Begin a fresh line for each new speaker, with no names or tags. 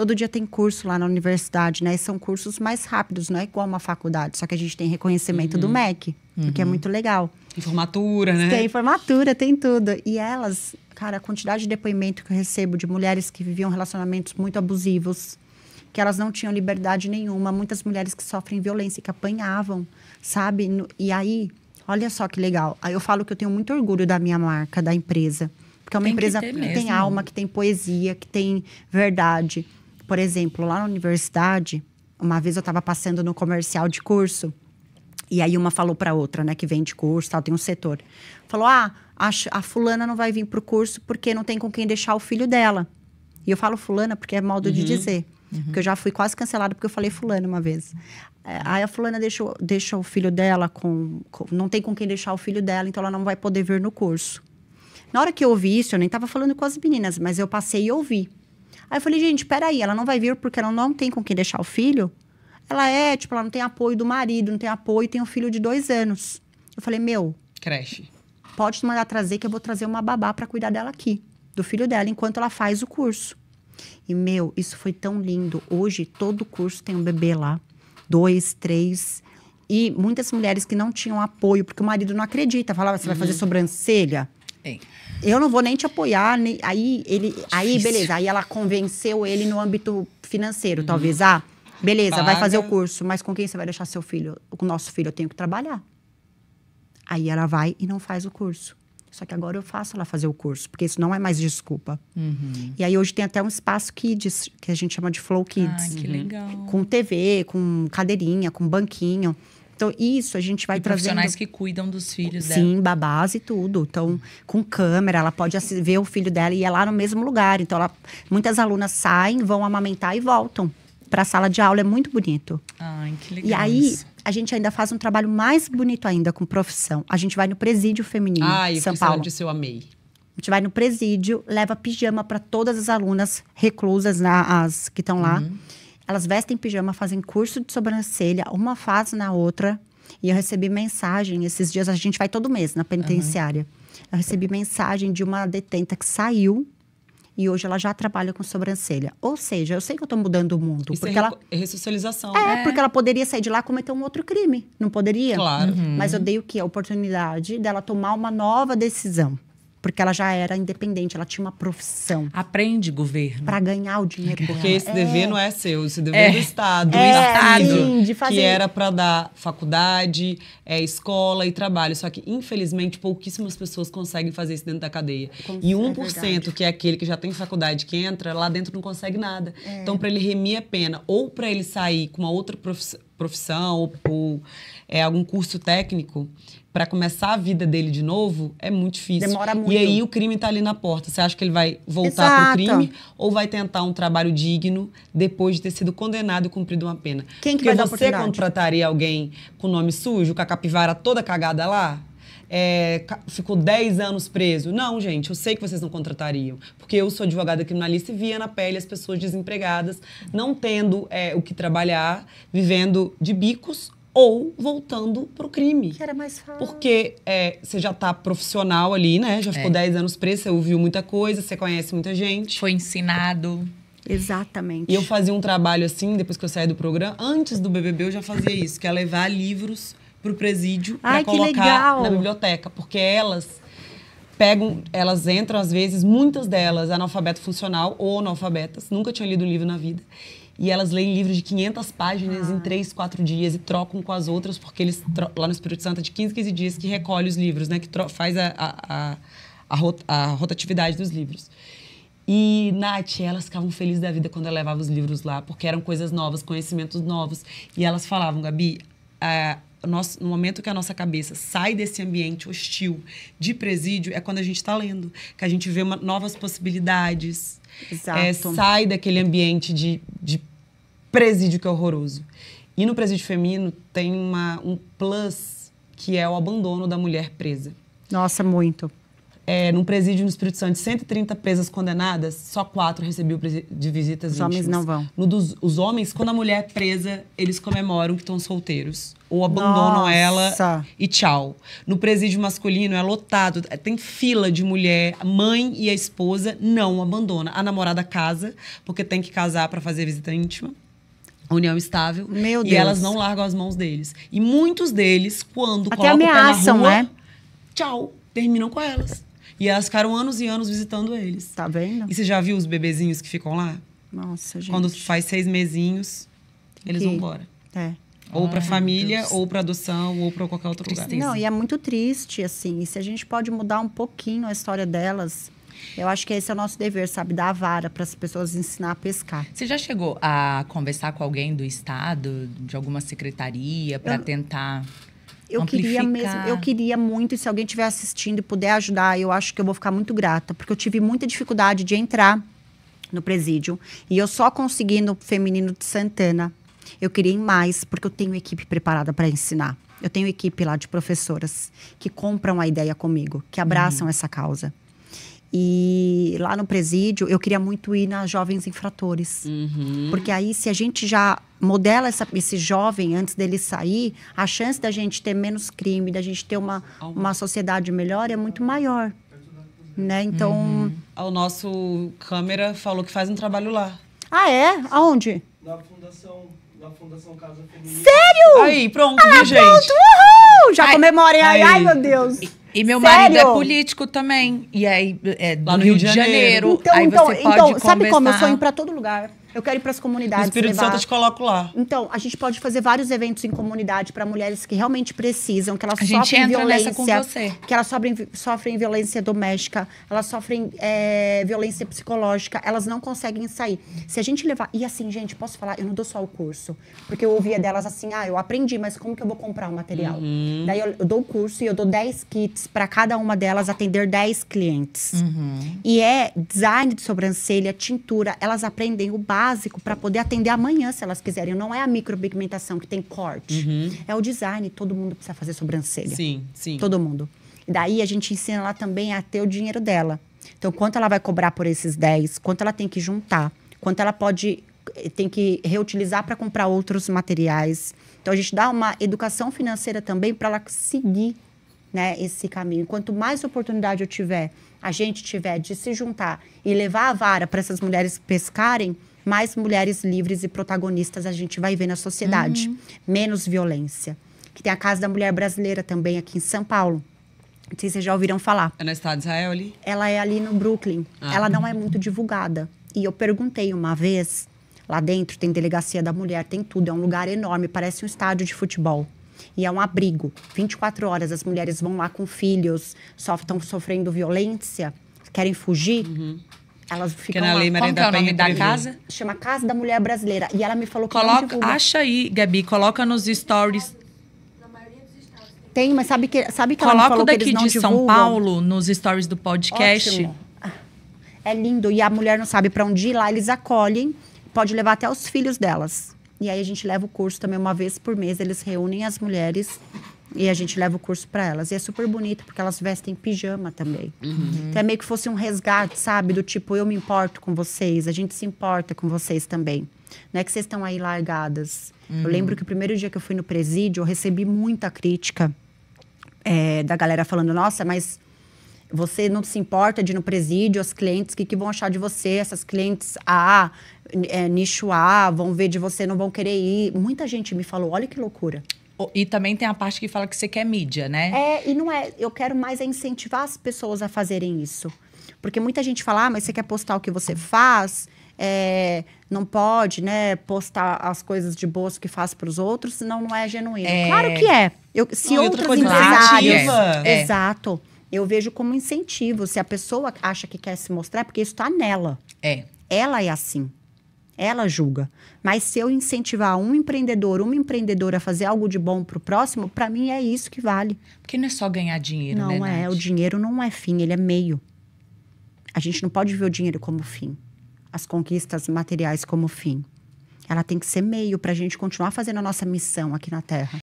Todo dia tem curso lá na universidade, né? E são cursos mais rápidos, não é igual uma faculdade. Só que a gente tem reconhecimento uhum. do MEC, é uhum. o que é muito legal.
Tem formatura, né? Tem
formatura, tem tudo. E elas, cara, a quantidade de depoimento que eu recebo de mulheres que viviam relacionamentos muito abusivos, que elas não tinham liberdade nenhuma, muitas mulheres que sofrem violência, que apanhavam, sabe? E aí, olha só que legal. Aí eu falo que eu tenho muito orgulho da minha marca, da empresa. Porque é uma tem empresa que, que tem alma, que tem poesia, que tem verdade. Por exemplo, lá na universidade, uma vez eu estava passando no comercial de curso, e aí uma falou para outra, né, que vende curso, tal, tem um setor. Falou: "Ah, a, a fulana não vai vir pro curso porque não tem com quem deixar o filho dela". E eu falo fulana porque é modo uhum. de dizer. Uhum. Porque eu já fui quase cancelada porque eu falei fulana uma vez. É, aí a fulana deixou, deixa o filho dela com, com, Não tem com quem deixar o filho dela, então ela não vai poder vir no curso. Na hora que eu ouvi isso, eu nem estava falando com as meninas, mas eu passei e ouvi. Aí eu falei, gente, peraí, ela não vai vir porque ela não tem com quem deixar o filho? Ela é, tipo, ela não tem apoio do marido, não tem apoio, tem um filho de dois anos. Eu falei, meu. Creche. Pode mandar trazer que eu vou trazer uma babá para cuidar dela aqui, do filho dela, enquanto ela faz o curso. E, meu, isso foi tão lindo. Hoje, todo curso tem um bebê lá. Dois, três. E muitas mulheres que não tinham apoio, porque o marido não acredita, falava, você uhum. vai fazer uhum. sobrancelha? Tem eu não vou nem te apoiar. Nem... Aí ele. aí, beleza. Aí ela convenceu ele no âmbito financeiro, uhum. talvez. Ah, beleza, Paga. vai fazer o curso, mas com quem você vai deixar seu filho? Com o nosso filho, eu tenho que trabalhar. Aí ela vai e não faz o curso. Só que agora eu faço ela fazer o curso, porque isso não é mais desculpa. Uhum. E aí hoje tem até um espaço kids, que a gente chama de Flow Kids. Ah, que uhum. legal. Com TV, com cadeirinha, com banquinho. Então, isso a gente vai e trazendo. Profissionais
que cuidam dos filhos Sim, dela. Sim,
babás e tudo. Então, com câmera, ela pode ver o filho dela e é lá no mesmo lugar. Então, ela... muitas alunas saem, vão amamentar e voltam para a sala de aula. É muito bonito.
Ai, que legal. E aí, isso.
a gente ainda faz um trabalho mais bonito ainda com profissão. A gente vai no presídio feminino Ai, de São Paulo. Ai, eu amei. A gente vai no presídio, leva pijama para todas as alunas reclusas, na, né, as que estão lá. Uhum elas vestem pijama, fazem curso de sobrancelha, uma faz na outra. E eu recebi mensagem, esses dias a gente vai todo mês na penitenciária. Uhum. Eu recebi mensagem de uma detenta que saiu e hoje ela já trabalha com sobrancelha. Ou seja, eu sei que eu estou mudando o mundo. Isso é porque é ela...
ressocialização. É, né? porque
ela poderia sair de lá e cometer um outro crime. Não poderia? Claro. Uhum. Mas eu dei o quê? A oportunidade dela tomar uma nova decisão porque ela já era independente, ela tinha uma profissão. Aprende governo. Para ganhar o dinheiro Porque dela. esse dever é. não é seu,
esse dever é. é do Estado. É, do Estado. Sim, de fazer. Que era para dar faculdade, é, escola e trabalho. Só que, infelizmente, pouquíssimas pessoas conseguem fazer isso dentro da cadeia. Como e 1%, é que é aquele que já tem faculdade, que entra, lá dentro não consegue nada. É. Então, para ele remir a é pena ou para ele sair com uma outra profissão profissão ou por é, algum curso técnico para começar a vida dele de novo, é muito difícil. Demora muito. E aí o crime está ali na porta. Você acha que ele vai voltar para o crime ou vai tentar um trabalho digno depois de ter sido condenado e cumprido uma pena? Quem que Porque vai dar você contrataria alguém com nome sujo, com a capivara toda cagada lá? é, ficou 10 anos preso. Não, gente, eu sei que vocês não contratariam. Porque eu sou advogada criminalista e via na pele as pessoas desempregadas, não tendo é, o que trabalhar, vivendo de bicos ou voltando pro crime. Que era mais fácil. Porque é, você já tá profissional ali, né? Já ficou 10 é. anos preso, você ouviu muita coisa, você conhece muita gente. Foi ensinado. Exatamente. E eu fazia um trabalho assim, depois que eu saí do programa, antes do BBB eu já fazia isso, que é levar livros pro presídio para colocar legal. na biblioteca, porque elas pegam, elas entram às vezes, muitas delas analfabeto funcional ou analfabetas, nunca tinham lido um livro na vida. E elas leem livros de 500 páginas ah. em 3, 4 dias e trocam com as outras, porque eles, lá no Espírito Santo, é de 15, 15 dias que recolhe os livros, né? Que faz a, a, a, rot a rotatividade dos livros. E, Nath, elas ficavam felizes da vida quando eu levava os livros lá, porque eram coisas novas, conhecimentos novos. E elas falavam, Gabi, no momento que a nossa cabeça sai desse ambiente hostil de presídio, é quando a gente está lendo, que a gente vê uma, novas possibilidades. É, Exato. É, sai daquele ambiente de, de presídio que é horroroso. E no presídio feminino tem uma, um plus que é o abandono da mulher presa. Nossa, muito é, num presídio no Espírito Santo, 130 presas condenadas, só quatro recebiam de visitas os íntimas. Os homens não vão. No dos, os homens, quando a mulher é presa, eles comemoram que estão solteiros. Ou abandonam Nossa. ela e tchau. No presídio masculino é lotado, é, tem fila de mulher, a mãe e a esposa não abandona. A namorada casa, porque tem que casar para fazer visita íntima união estável. Meu Deus. E elas não largam as mãos deles. E muitos deles, quando Até colocam ameaçam, o pé na rua, né? tchau, terminam com elas. E elas ficaram anos e anos visitando eles. Tá vendo? E você já viu os bebezinhos que ficam lá? Nossa, gente. Quando faz seis mesinhos, Tem eles que... vão embora. É. Ou para família, Deus. ou para adoção, ou para qualquer outro lugar. Não, e
é muito triste, assim. E se a gente pode mudar um pouquinho a história delas, eu acho que esse é o nosso dever, sabe? Dar a vara para as pessoas ensinar a pescar.
Você já chegou a conversar com alguém do Estado, de alguma secretaria, para eu... tentar eu queria mesmo, eu
queria muito, e se alguém estiver assistindo e puder ajudar, eu acho que eu vou ficar muito grata, porque eu tive muita dificuldade de entrar no presídio. E eu só consegui no feminino de Santana. Eu queria ir mais, porque eu tenho equipe preparada para ensinar. Eu tenho equipe lá de professoras que compram a ideia comigo, que abraçam uhum. essa causa. E lá no presídio, eu queria muito ir nas jovens infratores. Uhum. Porque aí, se a gente já modela essa, esse jovem antes dele sair, a chance da gente ter menos crime, da gente ter uma, uma sociedade melhor é muito maior. Né?
Então. Uhum. O nosso câmera falou que faz um trabalho lá.
Ah, é? Aonde? Na Fundação da Fundação Casa Feminina. Sério? Aí, pronto, ah, gente? Pronto, uhul! Já ai, comemorei aí. Ai, meu Deus. E, e meu Sério? marido é
político também. E aí, é do Rio, Rio, de Janeiro. Janeiro. Então, aí então, você pode então sabe como? Eu sou indo pra todo lugar. Eu
quero ir para as comunidades. O Espírito levar... Santo eu te coloco lá. Então, a gente pode fazer vários eventos em comunidade para mulheres que realmente precisam, que elas a gente sofrem entra violência. com você. Que elas sofrem, sofrem violência doméstica, elas sofrem é, violência psicológica, elas não conseguem sair. Se a gente levar. E assim, gente, posso falar, eu não dou só o curso. Porque eu ouvia delas assim, ah, eu aprendi, mas como que eu vou comprar o material? Uhum. Daí eu, eu, dou o curso e eu dou 10 kits para cada uma delas atender 10 clientes. Uhum. E é design de sobrancelha, tintura, elas aprendem o básico básico para poder atender amanhã, se elas quiserem. Não é a micropigmentação que tem corte. Uhum. É o design. Todo mundo precisa fazer sobrancelha. Sim, sim. Todo mundo. E daí a gente ensina ela também a ter o dinheiro dela. Então, quanto ela vai cobrar por esses 10? Quanto ela tem que juntar? Quanto ela pode eh, tem que reutilizar para comprar outros materiais. Então a gente dá uma educação financeira também para ela seguir, né, esse caminho. Quanto mais oportunidade eu tiver, a gente tiver de se juntar e levar a vara para essas mulheres pescarem, mais mulheres livres e protagonistas a gente vai ver na sociedade. Uhum. Menos violência. Que tem a Casa da Mulher Brasileira também aqui em São Paulo. Não sei se vocês já ouviram falar.
É no estado de Israel
ali? Ela é ali no Brooklyn. Ah. Ela não é muito divulgada. E eu perguntei uma vez, lá dentro tem delegacia da mulher, tem tudo. É um lugar enorme, parece um estádio de futebol e é um abrigo. 24 horas as mulheres vão lá com filhos, estão sofrendo violência, querem fugir. Uhum. Elas ficam que na lá. Lei Maria é da é da casa? Chama Casa da Mulher Brasileira. E ela me falou que coloca, não Acha
aí, Gabi, coloca nos stories.
Tem, mas sabe que sabe que coloca ela falou daqui que eles não de São Paulo
nos stories do podcast. Ótimo. Ah,
é lindo e a mulher não sabe para onde ir lá, eles acolhem, pode levar até os filhos delas. E aí a gente leva o curso também uma vez por mês, eles reúnem as mulheres e a gente leva o curso para elas. E é super bonito, porque elas vestem pijama também. Uhum. Então é meio que fosse um resgate, sabe? Do tipo, eu me importo com vocês, a gente se importa com vocês também. Não é que vocês estão aí largadas. Uhum. Eu lembro que o primeiro dia que eu fui no presídio, eu recebi muita crítica é, da galera falando: nossa, mas você não se importa de ir no presídio, as clientes, o que, que vão achar de você? Essas clientes A, é, nicho A, vão ver de você, não vão querer ir. Muita gente me falou: olha que loucura. E também tem a
parte que fala que você quer mídia, né?
É, e não é. Eu quero mais é incentivar as pessoas a fazerem isso. Porque muita gente fala, ah, mas você quer postar o que você faz? É, não pode, né, postar as coisas de boas que faz para os outros, senão não é genuíno. É... Claro que é. Eu, se não, outros empresários, é. exato, eu vejo como incentivo. Se a pessoa acha que quer se mostrar, é porque isso está nela. É. Ela é assim ela julga. Mas se eu incentivar um empreendedor, uma empreendedora a fazer algo de bom para o próximo, para mim é isso que vale. Porque não é só ganhar dinheiro, não né? Não é, Nath? o dinheiro não é fim, ele é meio. A gente não pode ver o dinheiro como fim, as conquistas materiais como fim. Ela tem que ser meio para a gente continuar fazendo a nossa missão aqui na Terra.